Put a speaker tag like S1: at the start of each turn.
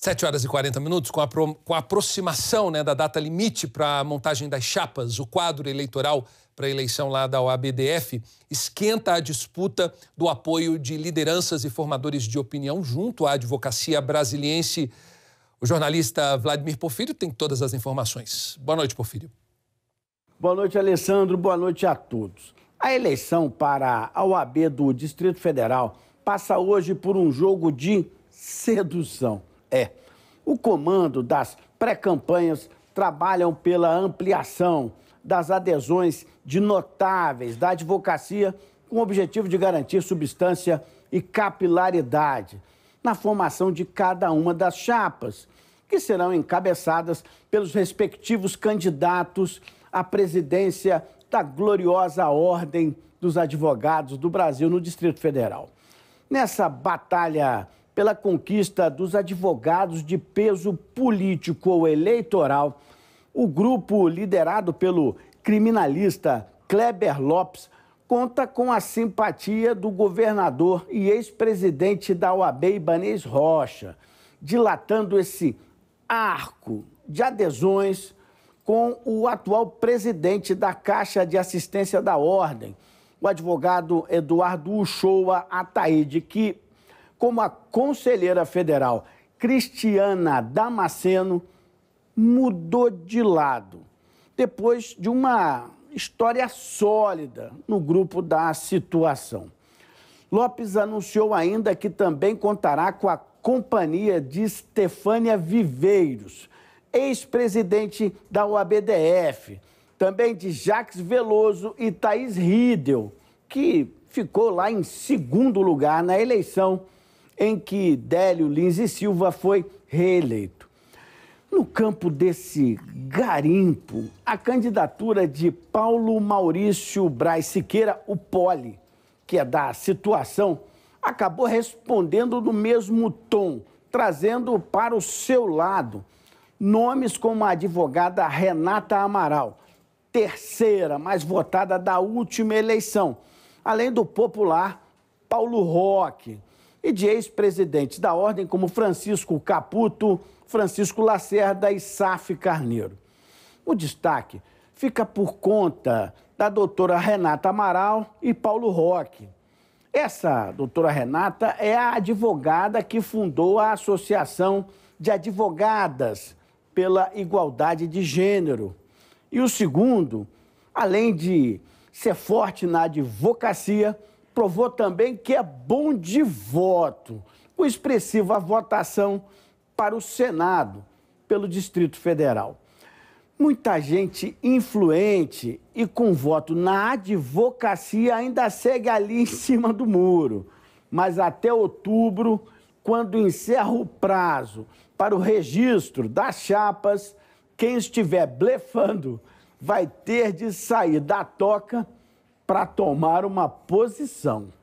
S1: 7 horas e 40 minutos, com a, pro, com a aproximação né, da data limite para a montagem das chapas, o quadro eleitoral para a eleição lá da OABDF, esquenta a disputa do apoio de lideranças e formadores de opinião junto à advocacia brasiliense. O jornalista Vladimir Porfírio tem todas as informações. Boa noite, Porfírio.
S2: Boa noite, Alessandro. Boa noite a todos. A eleição para a OAB do Distrito Federal passa hoje por um jogo de sedução é: o comando das pré-campanhas trabalham pela ampliação das adesões de notáveis da advocacia com o objetivo de garantir substância e capilaridade na formação de cada uma das chapas, que serão encabeçadas pelos respectivos candidatos à presidência da gloriosa Ordem dos Advogados do Brasil no Distrito Federal. Nessa batalha pela conquista dos advogados de peso político ou eleitoral, o grupo liderado pelo criminalista Kleber Lopes conta com a simpatia do governador e ex-presidente da OAB Ibanês Rocha, dilatando esse arco de adesões com o atual presidente da Caixa de Assistência da Ordem, o advogado Eduardo Uchoa Ataíde, que como a conselheira federal Cristiana Damasceno mudou de lado depois de uma história sólida no grupo da situação. Lopes anunciou ainda que também contará com a companhia de Estefânia Viveiros, ex-presidente da OABDF, também de Jacques Veloso e Thaís Riedel, que ficou lá em segundo lugar na eleição em que Délio Lins e Silva foi reeleito. No campo desse garimpo, a candidatura de Paulo Maurício Braz Siqueira, o Poli, que é da situação, acabou respondendo no mesmo tom, trazendo para o seu lado nomes como a advogada Renata Amaral, terceira mais votada da última eleição, além do popular Paulo Roque, e de ex-presidentes da ordem como Francisco Caputo, Francisco Lacerda e Saf Carneiro. O destaque fica por conta da doutora Renata Amaral e Paulo Roque. Essa doutora Renata é a advogada que fundou a Associação de Advogadas pela Igualdade de Gênero. E o segundo, além de ser forte na advocacia, provou também que é bom de voto. Com expressiva votação para o Senado, pelo Distrito Federal. Muita gente influente e com voto na advocacia ainda segue ali em cima do muro. Mas até outubro, quando encerra o prazo para o registro das chapas, quem estiver blefando vai ter de sair da toca para tomar uma posição.